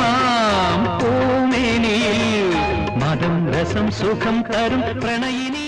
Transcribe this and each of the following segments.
മധുരമാം പൂമേനിയിൽ മതം രസം സുഖം തരും പ്രണയിനി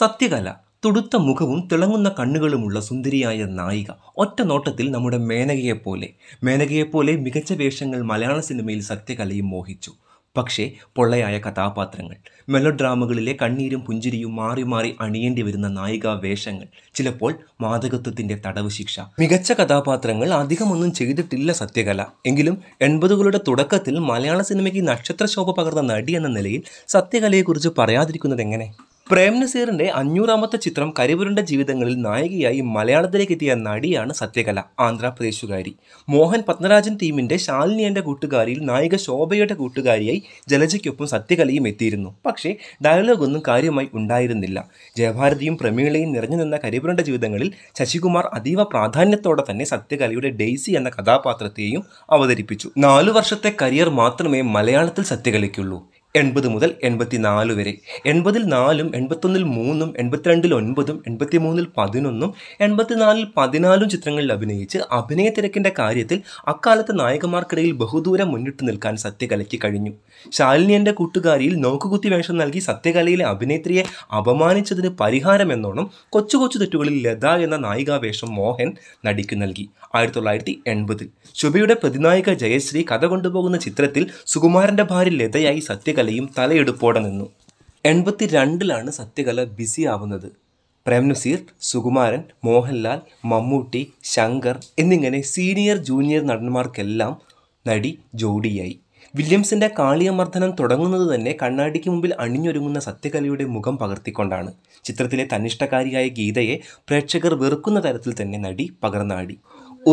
സത്യകല തുടുത്ത മുഖവും തിളങ്ങുന്ന കണ്ണുകളുമുള്ള സുന്ദരിയായ നായിക ഒറ്റ നോട്ടത്തിൽ നമ്മുടെ മേനകയെപ്പോലെ മേനകയെപ്പോലെ മികച്ച വേഷങ്ങൾ മലയാള സിനിമയിൽ സത്യകലയും മോഹിച്ചു പക്ഷേ പൊള്ളയായ കഥാപാത്രങ്ങൾ മെലോഡ്രാമകളിലെ കണ്ണീരും പുഞ്ചിരിയും മാറി മാറി അണിയേണ്ടി വരുന്ന നായികാ വേഷങ്ങൾ ചിലപ്പോൾ മാതകത്വത്തിന്റെ തടവ് ശിക്ഷ മികച്ച കഥാപാത്രങ്ങൾ അധികമൊന്നും ചെയ്തിട്ടില്ല സത്യകല എങ്കിലും എൺപതുകളുടെ തുടക്കത്തിൽ മലയാള സിനിമയ്ക്ക് നക്ഷത്രശോഭ പകർന്ന നടി എന്ന നിലയിൽ സത്യകലയെക്കുറിച്ച് പറയാതിരിക്കുന്നത് എങ്ങനെ പ്രേം നസീറിന്റെ അഞ്ഞൂറാമത്തെ ചിത്രം കരിപുരണ്ട ജീവിതങ്ങളിൽ നായികയായി മലയാളത്തിലേക്ക് എത്തിയ നടിയാണ് സത്യകല ആന്ധ്രാപ്രദേശുകാരി മോഹൻ പത്മരാജൻ ടീമിൻ്റെ ശാലിനി എൻ്റെ കൂട്ടുകാരിയിൽ നായിക ശോഭയുടെ കൂട്ടുകാരിയായി ജലജയ്ക്കൊപ്പം സത്യകലയും എത്തിയിരുന്നു പക്ഷേ ഡയലോഗൊന്നും കാര്യമായി ഉണ്ടായിരുന്നില്ല ജയഭാരതിയും പ്രമീളയും നിറഞ്ഞു നിന്ന കരിപുരണ്ട ജീവിതങ്ങളിൽ ശശികുമാർ അതീവ പ്രാധാന്യത്തോടെ തന്നെ സത്യകലയുടെ ഡെയ്സി എന്ന കഥാപാത്രത്തെയും അവതരിപ്പിച്ചു നാലു വർഷത്തെ കരിയർ മാത്രമേ മലയാളത്തിൽ സത്യകലയ്ക്കുള്ളൂ എൺപത് മുതൽ നാല് വരെ എൺപതിൽ നാലും എൺപത്തൊന്നിൽ മൂന്നും എൺപത്തിരണ്ടിൽ ഒൻപതും മൂന്നിൽ പതിനൊന്നും എൺപത്തിനാലിൽ പതിനാലും ചിത്രങ്ങളിൽ അഭിനയിച്ച് അഭിനയ തിരക്കിൻ്റെ കാര്യത്തിൽ അക്കാലത്തെ നായകന്മാർക്കിടയിൽ ബഹുദൂരം മുന്നിട്ട് നിൽക്കാൻ സത്യകലയ്ക്ക് കഴിഞ്ഞു ശാലിനി എൻ്റെ കൂട്ടുകാരിയിൽ നോക്കുകുത്തി വേഷം നൽകി സത്യകലയിലെ അഭിനേത്രിയെ അപമാനിച്ചതിന് പരിഹാരം എന്നോണം കൊച്ചു കൊച്ചു തെറ്റുകളിൽ ലത എന്ന നായികാവേഷം മോഹൻ നടിക്കു നൽകി ആയിരത്തി തൊള്ളായിരത്തി എൺപതിൽ ശുഭയുടെ പ്രതിനായിക ജയശ്രീ കഥ കൊണ്ടുപോകുന്ന ചിത്രത്തിൽ സുകുമാരൻ്റെ ഭാര്യ ലതയായി സത്യകല സത്യകലയും തലയെടുപ്പോടെ നിന്നു എൺപത്തി രണ്ടിലാണ് സത്യകല ബിസി ആവുന്നത് പ്രേംനസീർ നസീർ സുകുമാരൻ മോഹൻലാൽ മമ്മൂട്ടി ശങ്കർ എന്നിങ്ങനെ സീനിയർ ജൂനിയർ നടന്മാർക്കെല്ലാം നടി ജോഡിയായി വില്യംസിൻ്റെ കാളിയമർദ്ദനം തുടങ്ങുന്നത് തന്നെ കണ്ണാടിക്ക് മുമ്പിൽ അണിഞ്ഞൊരുങ്ങുന്ന സത്യകലയുടെ മുഖം പകർത്തിക്കൊണ്ടാണ് ചിത്രത്തിലെ തന്നിഷ്ടകാരിയായ ഗീതയെ പ്രേക്ഷകർ വെറുക്കുന്ന തരത്തിൽ തന്നെ നടി പകർന്നാടി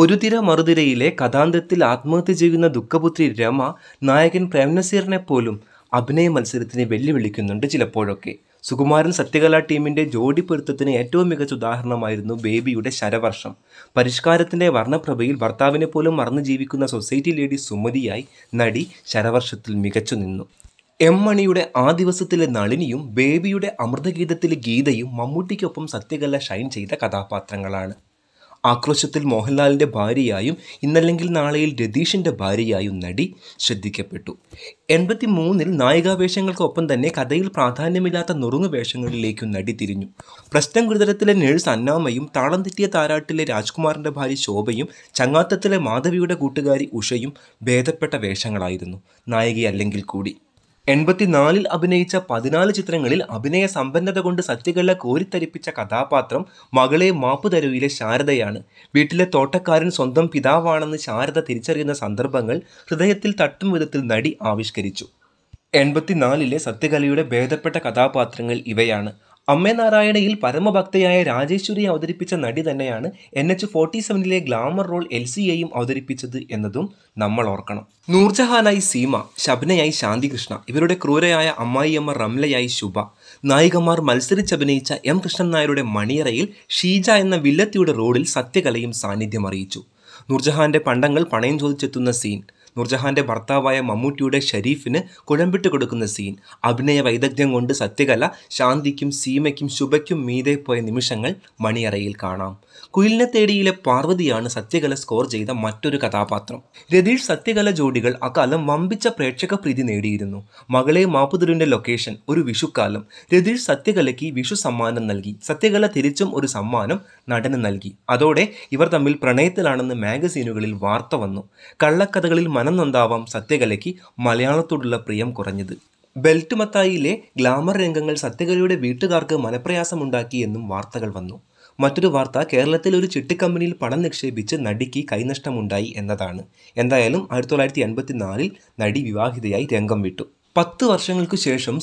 ഒരു തിര മറുതിരയിലെ കഥാന്തത്തിൽ ആത്മഹത്യ ചെയ്യുന്ന ദുഃഖപുത്രി രമ നായകൻ പ്രേംനസീറിനെ പോലും അഭിനയ മത്സരത്തിന് വെല്ലുവിളിക്കുന്നുണ്ട് ചിലപ്പോഴൊക്കെ സുകുമാരൻ സത്യകല ടീമിൻ്റെ ജോഡി പൊരുത്തത്തിന് ഏറ്റവും മികച്ച ഉദാഹരണമായിരുന്നു ബേബിയുടെ ശരവർഷം പരിഷ്കാരത്തിൻ്റെ വർണ്ണപ്രഭയിൽ ഭർത്താവിനെ പോലും മറന്നു ജീവിക്കുന്ന സൊസൈറ്റി ലേഡി സുമതിയായി നടി ശരവർഷത്തിൽ മികച്ചു നിന്നു എം മണിയുടെ ആ ദിവസത്തിലെ നളിനിയും ബേബിയുടെ അമൃതഗീതത്തിലെ ഗീതയും മമ്മൂട്ടിക്കൊപ്പം സത്യകല ഷൈൻ ചെയ്ത കഥാപാത്രങ്ങളാണ് ആക്രോശത്തിൽ മോഹൻലാലിൻ്റെ ഭാര്യയായും ഇന്നല്ലെങ്കിൽ നാളെയിൽ രതീഷിൻ്റെ ഭാര്യയായും നടി ശ്രദ്ധിക്കപ്പെട്ടു എൺപത്തി മൂന്നിൽ നായികാവേഷങ്ങൾക്കൊപ്പം തന്നെ കഥയിൽ പ്രാധാന്യമില്ലാത്ത നുറുങ്ങു വേഷങ്ങളിലേക്കും നടി തിരിഞ്ഞു പ്രശ്നം ഗുരുതരത്തിലെ നേഴ്സ് അന്നാമയും താളം തെറ്റിയ താരാട്ടിലെ രാജ്കുമാറിൻ്റെ ഭാര്യ ശോഭയും ചങ്ങാത്തത്തിലെ മാധവിയുടെ കൂട്ടുകാരി ഉഷയും ഭേദപ്പെട്ട വേഷങ്ങളായിരുന്നു നായികയല്ലെങ്കിൽ കൂടി എൺപത്തിനാലിൽ അഭിനയിച്ച പതിനാല് ചിത്രങ്ങളിൽ അഭിനയ സമ്പന്നത കൊണ്ട് സത്യകല കോരിത്തരിപ്പിച്ച കഥാപാത്രം മകളെ മാപ്പുതരുവിലെ ശാരദയാണ് വീട്ടിലെ തോട്ടക്കാരൻ സ്വന്തം പിതാവാണെന്ന് ശാരദ തിരിച്ചറിയുന്ന സന്ദർഭങ്ങൾ ഹൃദയത്തിൽ തട്ടും വിധത്തിൽ നടി ആവിഷ്കരിച്ചു എൺപത്തിനാലിലെ സത്യകലയുടെ ഭേദപ്പെട്ട കഥാപാത്രങ്ങൾ ഇവയാണ് അമ്മനാരായണയിൽ പരമഭക്തയായ രാജേശ്വരിയെ അവതരിപ്പിച്ച നടി തന്നെയാണ് എൻ എച്ച് ഫോർട്ടി സെവനിലെ ഗ്ലാമർ റോൾ എൽ എയും അവതരിപ്പിച്ചത് എന്നതും നമ്മൾ ഓർക്കണം നൂർജഹാനായി സീമ ശബ്നയായി ശാന്തികൃഷ്ണ ഇവരുടെ ക്രൂരയായ അമ്മായിയമ്മ റംലയായി ശുഭ നായികമാർ മത്സരിച്ചഭിനയിച്ച എം കൃഷ്ണൻ നായരുടെ മണിയറയിൽ ഷീജ എന്ന വില്ലത്തിയുടെ റോഡിൽ സത്യകലയും സാന്നിധ്യം അറിയിച്ചു നൂർജഹാന്റെ പണ്ടങ്ങൾ പണയം ചോദിച്ചെത്തുന്ന സീൻ നൂർജഹാന്റെ ഭർത്താവായ മമ്മൂട്ടിയുടെ ഷരീഫിന് കുഴമ്പിട്ട് കൊടുക്കുന്ന സീൻ അഭിനയ വൈദഗ്ധ്യം കൊണ്ട് സത്യകല ശാന്തിക്കും സീമയ്ക്കും ശുഭയ്ക്കും മീതെ പോയ നിമിഷങ്ങൾ മണിയറയിൽ കാണാം കുയിലിനെ തേടിയിലെ പാർവതിയാണ് സത്യകല സ്കോർ ചെയ്ത മറ്റൊരു കഥാപാത്രം രതീഷ് സത്യകല ജോഡികൾ അക്കാലം വമ്പിച്ച പ്രേക്ഷക പ്രീതി നേടിയിരുന്നു മകളെ മാപ്പുതിരുവിന്റെ ലൊക്കേഷൻ ഒരു വിഷുക്കാലം രതീഷ് സത്യകലയ്ക്ക് വിഷു സമ്മാനം നൽകി സത്യകല തിരിച്ചും ഒരു സമ്മാനം നടന് നൽകി അതോടെ ഇവർ തമ്മിൽ പ്രണയത്തിലാണെന്ന് മാഗസീനുകളിൽ വാർത്ത വന്നു കള്ളക്കഥകളിൽ മന ആനന്ദന്താവാം സത്യകലയ്ക്ക് മലയാളത്തോടുള്ള പ്രിയം കുറഞ്ഞത് ബെൽറ്റ് മത്തായിയിലെ ഗ്ലാമർ രംഗങ്ങൾ സത്യകലയുടെ വീട്ടുകാർക്ക് മനപ്രയാസമുണ്ടാക്കി എന്നും വാർത്തകൾ വന്നു മറ്റൊരു വാർത്ത കേരളത്തിൽ ഒരു ചിട്ടിക്കമ്പനിയിൽ പണം നിക്ഷേപിച്ച് നടിക്ക് കൈനഷ്ടമുണ്ടായി എന്നതാണ് എന്തായാലും ആയിരത്തി തൊള്ളായിരത്തി എൺപത്തിനാലിൽ നടി വിവാഹിതയായി രംഗം വിട്ടു പത്ത് വർഷങ്ങൾക്കു ശേഷം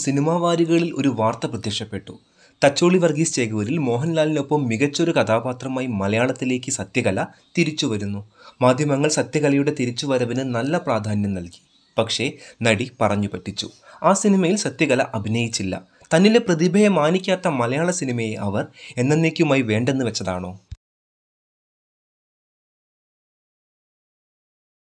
വാരികളിൽ ഒരു വാർത്ത പ്രത്യക്ഷപ്പെട്ടു തച്ചോളി വർഗീസ് ചേകൂരിൽ മോഹൻലാലിനൊപ്പം മികച്ചൊരു കഥാപാത്രമായി മലയാളത്തിലേക്ക് സത്യകല തിരിച്ചു വരുന്നു മാധ്യമങ്ങൾ സത്യകലയുടെ തിരിച്ചുവരവിന് നല്ല പ്രാധാന്യം നൽകി പക്ഷേ നടി പറഞ്ഞു പറ്റിച്ചു ആ സിനിമയിൽ സത്യകല അഭിനയിച്ചില്ല തന്നിലെ പ്രതിഭയെ മാനിക്കാത്ത മലയാള സിനിമയെ അവർ എന്നേക്കുമായി വേണ്ടെന്ന് വെച്ചതാണോ